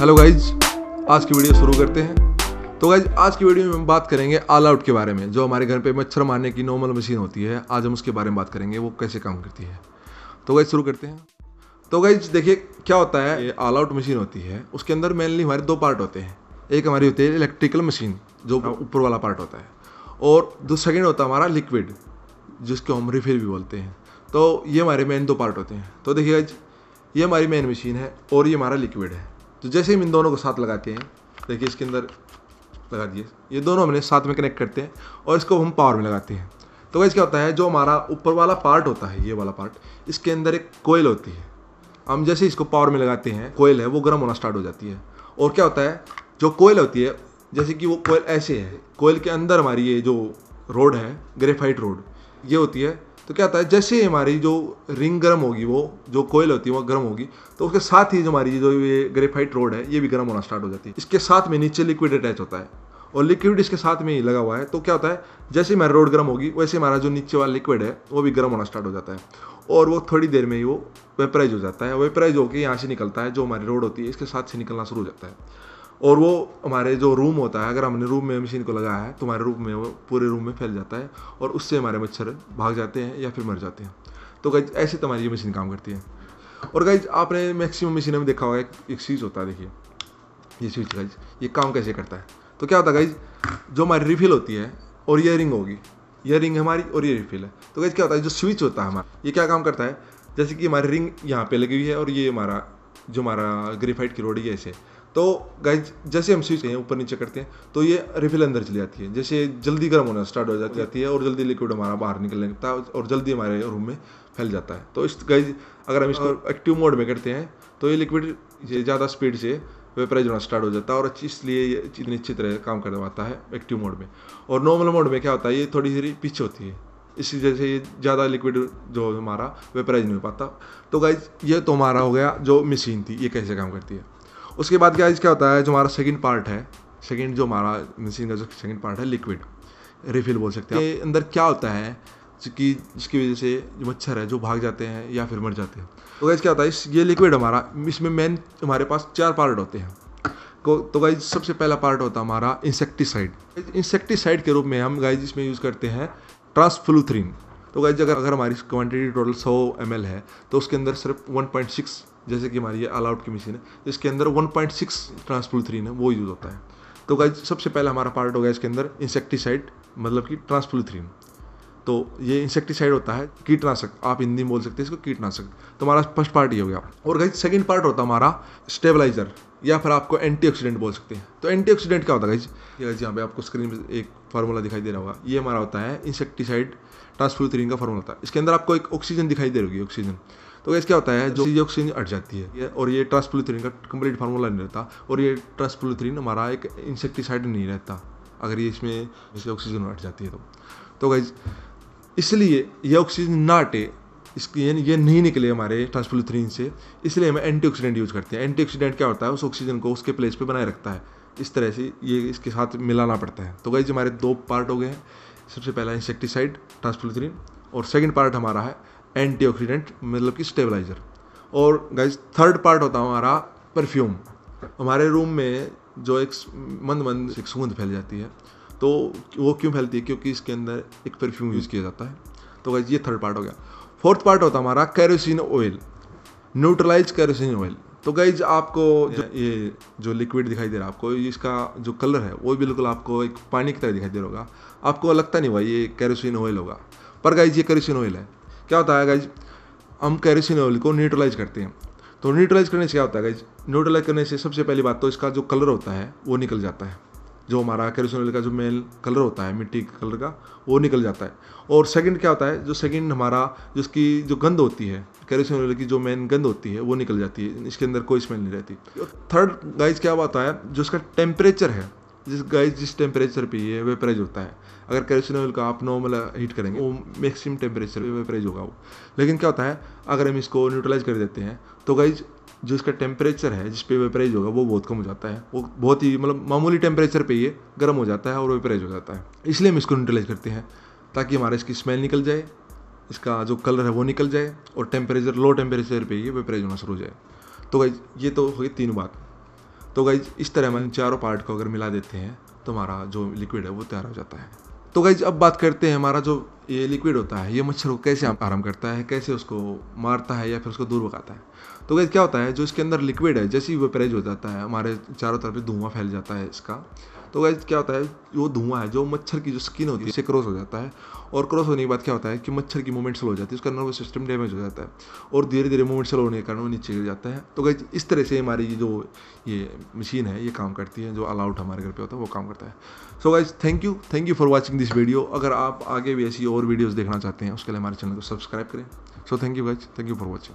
Hello guys आज की video शुरू करते हैं तो गाइज आज की वीडियो में हम बात करेंगे ऑल आउट के बारे में जो हमारे घर पे मच्छर मारने की नॉर्मल मशीन होती है आज हम उसके बारे में बात करेंगे वो कैसे काम करती है तो गाइज शुरू करते हैं तो गाइज देखिए क्या होता है ये ऑल आउट मशीन होती है उसके अंदर मेनली हमारे दो पार्ट होते हैं एक हमारी होती है इलेक्ट्रिकल मशीन जो हाँ। ऊपर वाला पार्ट होता है और जो सेकेंड होता है हमारा लिक्विड जिसको हम रिफिल भी बोलते हैं तो ये हमारे मेन दो पार्ट होते हैं तो देखिए गाइज ये हमारी मेन मशीन है और ये हमारा लिक्विड है तो जैसे ही हम इन दोनों को साथ लगाते हैं देखिए इसके अंदर लगा दिए ये दोनों हमने साथ में कनेक्ट करते हैं और इसको हम पावर में लगाते हैं तो वैसे क्या होता है जो हमारा ऊपर वाला पार्ट होता है ये वाला पार्ट इसके अंदर एक कोयल होती है हम जैसे इसको पावर में लगाते हैं कोयल है वो गर्म होना स्टार्ट हो जाती है और क्या होता है जो कोयल होती है जैसे कि वो कोयल ऐसे है कोयल के अंदर हमारी ये जो रोड है ग्रेफाइट रोड ये होती है तो क्या होता है जैसे ही हमारी जो रिंग गर्म होगी वो जो कोयल होती है वो गर्म होगी तो उसके साथ ही जो हमारी जो ये ग्रेफाइट रोड है ये भी गर्म होना स्टार्ट हो जाती है इसके साथ में नीचे लिक्विड अटैच होता है और लिक्विड इसके साथ में ही लगा हुआ है तो क्या होता है जैसे ही हमारा रोड गर्म होगी वैसे हमारा जो नीचे वाला लिक्विड है वो भी गर्म होना स्टार्ट हो जाता है और वो थोड़ी देर में ही वो वेपराइज हो जाता है वेपराइज होकर यहाँ से निकलता है जो हमारी रोड होती है इसके साथ से निकलना शुरू हो जाता है और वो हमारे जो रूम होता है अगर हमने रूम में मशीन को लगाया है तो हमारे रूम में वो पूरे रूम में फैल जाता है और उससे हमारे मच्छर भाग जाते हैं या फिर मर जाते हैं तो गाइज ऐसे तो हमारी ये मशीन काम करती है और गाइज आपने मैक्सिमम मशीनों में देखा होगा एक, एक स्विच होता है देखिए ये स्विच गाइज ये काम कैसे करता है तो क्या होता है गाइज जो हमारी रिफिल होती है और ये रिंग होगी ये रिंग हमारी और ये रिफिल है तो गाइज क्या होता है जो स्विच होता है हमारा ये क्या काम करता है जैसे कि हमारी रिंग यहाँ पे लगी हुई है और ये हमारा जो हमारा ग्रेफाइट की रोड है ऐसे तो गाइज जैसे हम स्विच कहीं ऊपर नीचे करते हैं तो ये रिफिल अंदर चली जाती है जैसे जल्दी गर्म होना स्टार्ट हो जाती जाती है और जल्दी लिक्विड हमारा बाहर निकलने लगता है और जल्दी हमारे रूम में फैल जाता है तो इस गाइज अगर हम इसको एक्टिव मोड में करते हैं तो ये लिक्विड ज़्यादा स्पीड से वेपराइज होना स्टार्ट हो जाता है और अच्छी इसलिए इतनी अच्छी तरह काम करवाता है एक्टिव मोड में और नॉर्मल मोड में क्या होता है ये थोड़ी सी पीछे होती है इसी वजह से ये ज़्यादा लिक्विड जो हमारा वेपराइज नहीं हो पाता तो गाइज ये तो हमारा हो गया जो मशीन थी ये कैसे काम करती है उसके बाद क्या क्या होता है जो हमारा सेकेंड पार्ट है सेकेंड जो हमारा मशीन का जो सेकेंड पार्ट है लिक्विड रिफिल बोल सकते हैं अंदर क्या होता है कि जिसकी वजह से जो मच्छर है जो भाग जाते हैं या फिर मर जाते हैं तो गाइज क्या होता है ये लिक्विड हमारा इसमें मेन हमारे पास चार पार्ट होते हैं तो गाइज सबसे पहला पार्ट होता है हमारा इंसेक्टिसाइड इंसेक्टिसाइड के रूप में हम गाइज इसमें यूज़ करते हैं ट्रांसफ्लूथरीन तो गाइज अगर अगर हमारी क्वान्टिटी टोटल सौ एम है तो उसके अंदर सिर्फ वन जैसे कि हमारी ऑल आउट की मशीन है इसके अंदर वन पॉइंट सिक्स थ्रीन है वो यूज़ होता है तो गाइज सबसे पहले हमारा पार्ट होगा इसके अंदर इंसेक्टिसाइड मतलब कि ट्रांसपुलथ्रीन थ्रीन तो ये इंसेक्टिसाइड होता है कीटनाशक आप हिंदी में बोल सकते हैं इसको कीटनाशक तो हमारा फर्स्ट पार्ट ये हो गया और गई सेकेंड पार्ट होता है हमारा स्टेबलाइजर या फिर आपको एंटीऑक्सीडेंट बोल सकते हैं तो एंटीऑक्सीडेंट क्या होता है गाइज यहाँ पे आपको स्क्रीन पर एक फार्मूला दिखाई दे रहा होगा ये हमारा होता है इंसेक्टिसाइड ट्रांसफ्यूथरिन का फार्मूला होता है इसके अंदर आपको एक ऑक्सीजन दिखाई दे रही ऑक्सीजन तो गैस क्या होता है जो ये ऑक्सीजन अट जाती है और ये ट्रांसप्लूथरीन का कंप्लीट फार्मूला नहीं रहता और ये ट्रांसप्लूथरीन हमारा एक इंसेक्टिसाइड नहीं रहता अगर ये इसमें जैसे ऑक्सीजन अट जाती है तो तो गैस इसलिए यह ऑक्सीजन ना ए इसकी ये नहीं निकले हमारे ट्रांसफ्लोथ्रीन से इसलिए हम एंटीऑक्सीडेंट यूज़ करते हैं एंटीऑक्सीडेंट क्या होता है उस ऑक्सीजन को उसके प्लेस पे बनाए रखता है इस तरह से ये इसके साथ मिलाना पड़ता है तो गाइज हमारे दो पार्ट हो गए हैं सबसे पहला इंसेक्टिसाइड ट्रांसफ्लोथ्रीन और सेकेंड पार्ट हमारा है एंटीऑक्सीडेंट मतलब कि स्टेबलाइजर और गाइज थर्ड पार्ट होता है हमारा परफ्यूम हमारे रूम में जो एक मंद मंद एक सूंद फैल जाती है तो वो क्यों फैलती है क्योंकि इसके अंदर एक परफ्यूम यूज़ किया जाता है तो ये थर्ड पार्ट हो गया फोर्थ पार्ट होता है हमारा kerosene oil neutralise kerosene oil तो गाइज आपको जो ये जो लिक्विड दिखाई दे रहा है आपको इसका जो कलर है वो बिल्कुल आपको एक पानी की तरह दिखाई दे रहा होगा आपको लगता नहीं हुआ ये कैरोसिन ऑयल होगा पर गाइज ये कैरोसिन ऑयल है क्या होता है गाइज हम कैरोसिन ऑयल को न्यूट्रलाइज करते हैं तो न्यूट्रलाइज करने से क्या होता है गाइज न्यूट्रलाइज करने से सबसे पहली बात तो इसका जो कलर होता है वो निकल जाता है जो हमारा ऑयल का जो मेल कलर होता है मिट्टी के कलर का वो निकल जाता है और सेकंड क्या होता है जो सेकंड हमारा जिसकी जो गंद होती है कैरोसिन ऑयल की जो मेन गंद होती है वो निकल जाती है इसके अंदर कोई स्मेल नहीं रहती थर्ड गाइज क्या होता है जो इसका टेम्परेचर है जिस गाइज जिस टेम्परेचर पर ये वेपराइज होता है अगर कैरोसिन ऑयल का आप नॉर्मल हीट करेंगे वो मैक्सिमम टेम्परेचर पर वेपराइज होगा वो लेकिन क्या होता है अगर हम इसको न्यूट्रलाइज कर देते हैं तो गाइज जो इसका टेम्परेचर है जिस पे वेपराइज होगा वो बहुत कम हो जाता है वो बहुत ही मतलब मामूली टेम्परेचर पे ये गर्म हो जाता है और वेपराइज हो जाता है इसलिए हम इसको न्यूट्रलाइज करते हैं ताकि हमारा इसकी स्मेल निकल जाए इसका जो कलर है वो निकल जाए और टेम्परेचर लो टेम्परेचर पर ये वेपराइज होना शुरू हो जाए तो गाइज ये तो हो गई तीन बात तो गाइज इस तरह हम चारों पार्ट को अगर मिला देते हैं तो हमारा जो लिक्विड है वो तैयार हो जाता है तो गाइज अब बात करते हैं हमारा जो ये लिक्विड होता है ये मच्छर को कैसे आराम करता है कैसे उसको मारता है या फिर उसको दूर भगाता है तो गाइज क्या होता है जो इसके अंदर लिक्विड है जैसे ही वेपराइज हो जाता है हमारे चारों तरफ धुआं फैल जाता है इसका तो गाइज क्या होता है वो धुआं है जो मच्छर की जो स्किन होती है उसे क्रॉस हो जाता है और क्रॉस होने के बाद क्या होता है कि मच्छर की मूवमेंट स्लो हो जाती है उसका नर्वस सिस्टम डैमेज हो जाता है और धीरे धीरे मूवमेंट स्लो होने के कारण वो नीचे गिर जाता है तो गई इस तरह से हमारी जो ये मशीन है ये काम करती है जो अलाउट हमारे घर पर होता है वो काम करता है so guys thank you thank you for watching this video अगर आप आगे भी ऐसी और वीडियोज़ देखना चाहते हैं उसके लिए हमारे चैनल को सब्सक्राइब करें so thank you guys thank you for watching